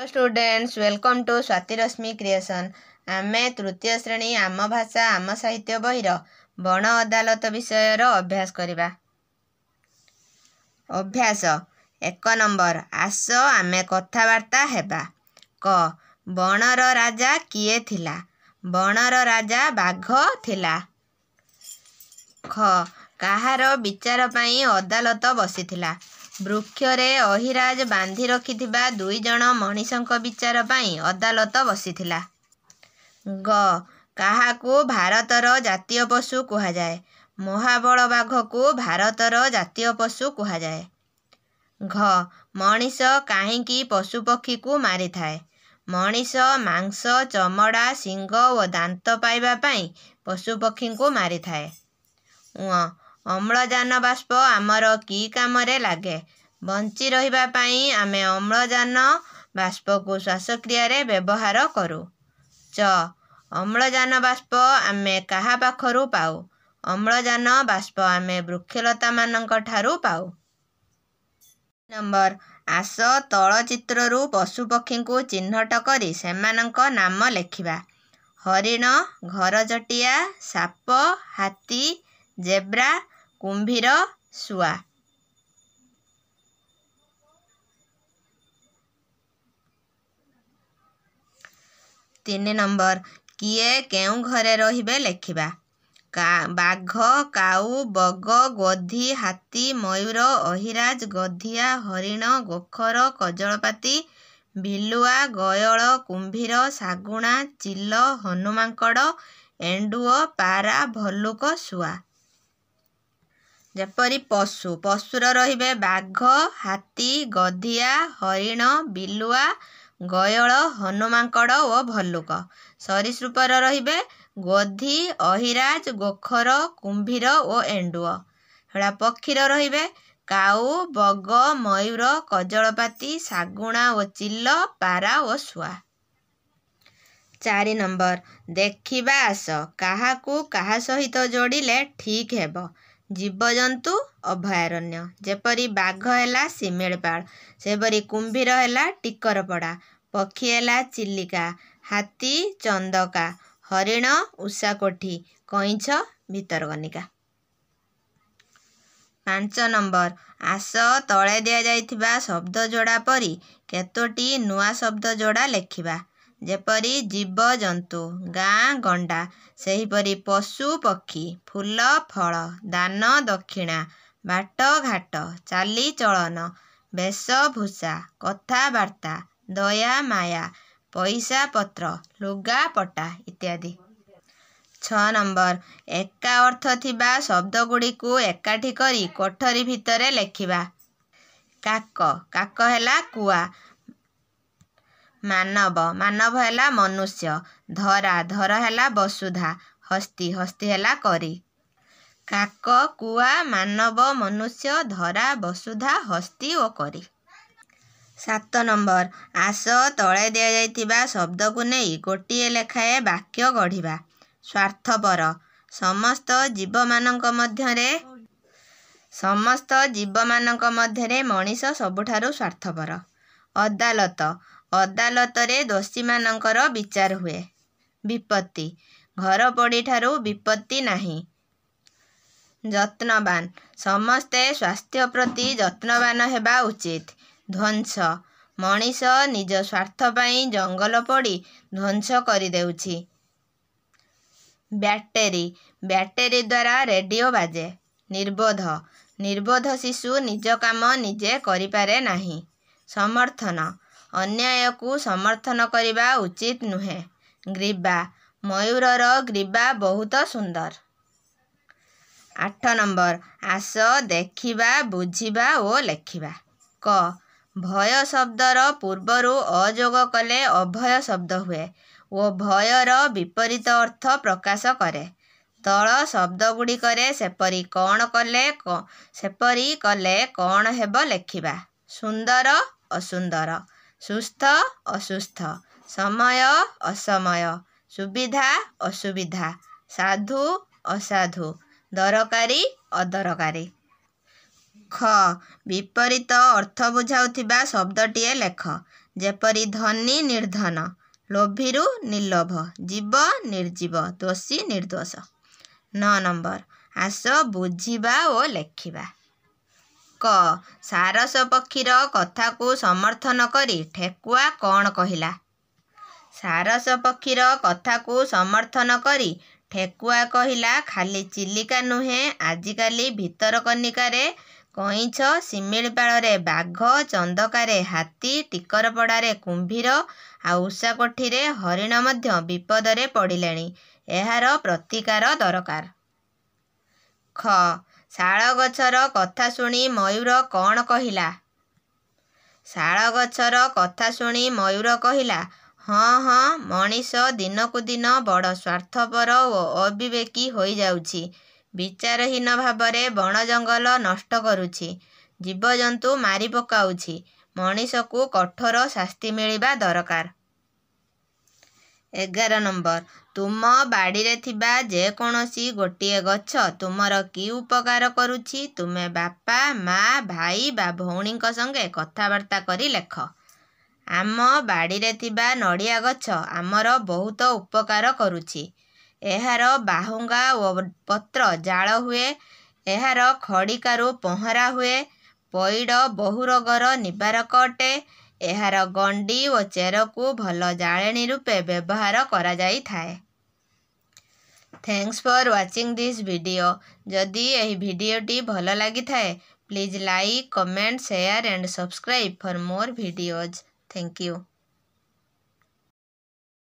hello students welcome to Swatirashmi creation ଆମେ ତୃତୀୟ ଶ୍ରେଣୀ ଆମ ଭାଷା ଆମ ସାହିତ୍ୟ ବହିର ବଣ ଅଦାଲତ ବିଷୟର ଅଭ୍ୟାସ କରିବା ଅଭ୍ୟାସ ଏକ ନମ୍ବର ଆସ ଆମେ କଥାବାର୍ତ୍ତା ହେବା କ ବଣର ରାଜା କିଏ ଥିଲା ବଣର ରାଜା ବାଘ ଥିଲା ଖ କାହାର ବିଚାର ପାଇଁ ଅଦାଲତ ବସିଥିଲା ବୃକ୍ଷରେ ଅହିରାଜ ବାନ୍ଧି ରଖିଥିବା ଦୁଇ ଜଣ ମଣିଷଙ୍କ ବିଚାର ପାଇଁ ଅଦାଲତ ବସିଥିଲା ଗ କାହାକୁ ଭାରତର ଜାତୀୟ ପଶୁ କୁହାଯାଏ ମହାବଳ ବାଘକୁ ଭାରତର ଜାତୀୟ ପଶୁ କୁହାଯାଏ ଘ ମଣିଷ କାହିଁକି ପଶୁପକ୍ଷୀକୁ ମାରିଥାଏ ମଣିଷ ମାଂସ ଚମଡ଼ା ଶିଙ୍ଗ ଓ ଦାନ୍ତ ପାଇବା ପାଇଁ ପଶୁପକ୍ଷୀଙ୍କୁ ମାରିଥାଏ ଉଁ ଅମ୍ଳଜାନ ବାଷ୍ପ ଆମର କି କାମରେ ଲାଗେ ବଞ୍ଚି ରହିବା ପାଇଁ ଆମେ ଅମ୍ଳଜାନ ବାଷ୍ପକୁ ଶ୍ୱାସକ୍ରିୟାରେ ବ୍ୟବହାର କରୁ ଚ ଅମ୍ଳଜାନ ବାଷ୍ପ ଆମେ କାହା ପାଖରୁ ପାଉ ଅମ୍ଳଜାନ ବାଷ୍ପ ଆମେ ବୃକ୍ଷଲତାମାନଙ୍କ ଠାରୁ ପାଉ ନମ୍ବର ଆସ ତଳଚିତ୍ରରୁ ପଶୁପକ୍ଷୀଙ୍କୁ ଚିହ୍ନଟ କରି ସେମାନଙ୍କ ନାମ ଲେଖିବା ହରିଣ ଘରଚଟିଆ ସାପ ହାତୀ ଜେବ୍ରା କୁମ୍ଭୀର ଶୁଆ ତିନି ନମ୍ବର କିଏ କେଉଁ ଘରେ ରହିବେ ଲେଖିବା ବାଘ କାଉ ବଗ ଗଧି ହାତୀ ମୟୂର ଅହିରାଜ ଗଧିଆ ହରିଣ ଗୋଖର କଜଳପାତି ଭିଲୁଆ ଗୟଳ କୁମ୍ଭୀର ଶାଗୁଣା ଚିଲ ହନୁମାଙ୍କଡ଼ ଏଣ୍ଡୁଅ ପାରା ଭଲୁକ ଶୁଆ ଯେପରି ପଶୁ ପଶୁର ରହିବେ ବାଘ ହାତୀ ଗଧିଆ ହରିଣ ବିଲୁଆ ଗୟଳ ହନୁମାଙ୍କଡ଼ ଓ ଭଲୁକ ସରୀସୃପର ରହିବେ ଗଧି ଅହିରାଜ ଗୋଖର କୁମ୍ଭୀର ଓ ଏଣ୍ଡୁଅ ହେଲା ପକ୍ଷୀର ରହିବେ କାଉ ବଗ ମୟୂର କଜଳପାତି ଶାଗୁଣା ଓ ଚିଲ ପାରା ଓ ଶୁଆ ଚାରି ନମ୍ବର ଦେଖିବା ଆସ କାହାକୁ କାହା ସହିତ ଯୋଡ଼ିଲେ ଠିକ୍ ହେବ ଜୀବଜନ୍ତୁ ଅଭୟାରଣ୍ୟ ଯେପରି ବାଘ ହେଲା ଶିମିଳପାଳ ସେପରି କୁମ୍ଭୀର ହେଲା ଟିକରପଡ଼ା ପକ୍ଷୀ ହେଲା ଚିଲିକା ହାତୀ ଚନ୍ଦକା ହରିଣ ଉଷାକୋଠି କଇଁଛ ଭିତରକନିକା ପାଞ୍ଚ ନମ୍ବର ଆସ ତଳେ ଦିଆଯାଇଥିବା ଶବ୍ଦ ଯୋଡ଼ା ପରି କେତୋଟି ନୂଆ ଶବ୍ଦ ଯୋଡ଼ା ଲେଖିବା ଯେପରି ଜୀବଜନ୍ତୁ ଗାଁ ଗଣ୍ଡା ସେହିପରି ପଶୁପକ୍ଷୀ ଫୁଲ ଫଳ ଦାନ ଦକ୍ଷିଣା ବାଟଘାଟ ଚାଲିଚଳନ ବେଶଭୂଷା କଥାବାର୍ତ୍ତା ଦୟା ମାୟା ପତ୍ର ଲୁଗାପଟା ଇତ୍ୟାଦି ଛଅ ନମ୍ବର ଏକା ଅର୍ଥ ଥିବା ଶବ୍ଦଗୁଡ଼ିକୁ ଏକାଠି କରି କୋଠରୀ ଭିତରେ ଲେଖିବା କାକ କାକ ହେଲା କୁଆ ମାନବ ମାନବ ହେଲା ମନୁଷ୍ୟ ଧରା ଧର ହେଲା ବସୁଧା ହସ୍ତି ହସ୍ତି ହେଲା କରି କାକ କୁଆ ମାନବ ମନୁଷ୍ୟ ଧରା ବସୁଧା ହସ୍ତି ଓ କରି ସାତ ନମ୍ବର ଆସ ତଳେ ଦିଆଯାଇଥିବା ଶବ୍ଦକୁ ନେଇ ଗୋଟିଏ ଲେଖାଏଁ ବାକ୍ୟ ଗଢ଼ିବା ସ୍ୱାର୍ଥପର ସମସ୍ତ ଜୀବମାନଙ୍କ ମଧ୍ୟରେ ସମସ୍ତ ଜୀବମାନଙ୍କ ମଧ୍ୟରେ ମଣିଷ ସବୁଠାରୁ ସ୍ୱାର୍ଥପର ଅଦାଲତ ଅଦାଲତରେ ଦୋଷୀମାନଙ୍କର ବିଚାର ହୁଏ ବିପତ୍ତି ଘର ପଡ଼ିଠାରୁ ବିପତ୍ତି ନାହିଁ ଯତ୍ନବାନ ସମସ୍ତେ ସ୍ୱାସ୍ଥ୍ୟ ପ୍ରତି ଯତ୍ନବାନ ହେବା ଉଚିତ ଧ୍ୱଂସ ମଣିଷ ନିଜ ସ୍ୱାର୍ଥ ପାଇଁ ଜଙ୍ଗଲ ପଡ଼ି ଧ୍ୱଂସ କରିଦେଉଛି ବ୍ୟାଟେରୀ ବ୍ୟାଟେରୀ ଦ୍ୱାରା ରେଡ଼ିଓ ବାଜେ ନିର୍ବୋଧ ନିର୍ବୋଧ ଶିଶୁ ନିଜ କାମ ନିଜେ କରିପାରେ ନାହିଁ ସମର୍ଥନ ଅନ୍ୟାୟକୁ ସମର୍ଥନ କରିବା ଉଚିତ ନୁହେଁ ଗ୍ରୀବା ମୟୂରର ଗ୍ରୀବା ବହୁତ ସୁନ୍ଦର ଆଠ ନମ୍ବର ଆସ ଦେଖିବା ବୁଝିବା ଓ ଲେଖିବା କ ଭୟ ଶବ୍ଦର ପୂର୍ବରୁ ଅଯୋଗ କଲେ ଅଭୟ ଶବ୍ଦ ହୁଏ ଓ ଭୟର ବିପରୀତ ଅର୍ଥ ପ୍ରକାଶ କରେ ତଳ ଶବ୍ଦ ଗୁଡ଼ିକରେ ସେପରି କ'ଣ କଲେ ସେପରି କଲେ କ'ଣ ହେବ ଲେଖିବା ସୁନ୍ଦର ଅସୁନ୍ଦର ସୁସ୍ଥ ଅସୁସ୍ଥ ସମୟ ଅସମୟ ସୁବିଧା ଅସୁବିଧା ସାଧୁ ଅସାଧୁ ଦରକାରୀ ଅଦରକାରୀ ଖ ବିପରୀତ ଅର୍ଥ ବୁଝାଉଥିବା ଶବ୍ଦଟିଏ ଲେଖ ଯେପରି ଧନୀ ନିର୍ଦ୍ଧନ ଲୋଭିରୁ ନିର୍ଲୋଭ ଜୀବ ନିର୍ଜୀବ ଦୋଷୀ ନିର୍ଦ୍ଦୋଷ ନଅ ନମ୍ବର ଆସ ବୁଝିବା ଓ ଲେଖିବା କ ସାରସ ପକ୍ଷୀର କଥାକୁ ସମର୍ଥନ କରି ଠେକୁଆ କ'ଣ କହିଲା ସାରସ ପକ୍ଷୀର କଥାକୁ ସମର୍ଥନ କରି ଠେକୁଆ କହିଲା ଖାଲି ଚିଲିକା ନୁହେଁ ଆଜିକାଲି ଭିତରକନିକାରେ କଇଁଛ ଶିମିଳିପାଳରେ ବାଘ ଚନ୍ଦକାରେ ହାତୀ ଟିକରପଡ଼ାରେ କୁମ୍ଭୀର ଆଉ ଉଷାକୋଠିରେ ହରିଣ ମଧ୍ୟ ବିପଦରେ ପଡ଼ିଲେଣି ଏହାର ପ୍ରତିକାର ଦରକାର ଖ ଶାଳ ଗଛର କଥା ଶୁଣି ମୟୂର କ'ଣ କହିଲା ଶାଳ ଗଛର କଥା ଶୁଣି ମୟୂର କହିଲା ହଁ ହଁ ମଣିଷ ଦିନକୁ ଦିନ ବଡ଼ ସ୍ୱାର୍ଥପର ଓ ଅବିବେକୀ ହୋଇଯାଉଛି ବିଚାରହୀନ ଭାବରେ ବଣ ଜଙ୍ଗଲ ନଷ୍ଟ କରୁଛି ଜୀବଜନ୍ତୁ ମାରି ପକାଉଛି ମଣିଷକୁ କଠୋର ଶାସ୍ତି ମିଳିବା ଦରକାର ଏଗାର ନମ୍ବର ତୁମ ବାଡ଼ିରେ ଥିବା ଯେକୌଣସି ଗୋଟିଏ ଗଛ ତୁମର କି ଉପକାର କରୁଛି ତୁମେ ବାପା ମା ଭାଇ ବା ଭଉଣୀଙ୍କ ସଙ୍ଗେ କଥାବାର୍ତ୍ତା କରି ଲେଖ ଆମ ବାଡ଼ିରେ ଥିବା ନଡ଼ିଆ ଗଛ ଆମର ବହୁତ ଉପକାର କରୁଛି ଏହାର ବାହୁଙ୍ଗା ଓ ପତ୍ର ଜାଳ ହୁଏ ଏହାର ଖଡ଼ିକାରୁ ପହଁରା ହୁଏ ପଇଡ଼ ବହୁ ରୋଗର ନିବାରକ ଅଟେ ଏହାର ଗଣ୍ଡି ଓ ଚେରକୁ ଭଲ ଜାଳେଣୀ ରୂପେ ବ୍ୟବହାର କରାଯାଇଥାଏ thanks for watching this video ଯଦି ଏହି ଭିଡ଼ିଓଟି ଭଲ ଲାଗିଥାଏ please like comment share and subscribe for more videos thank you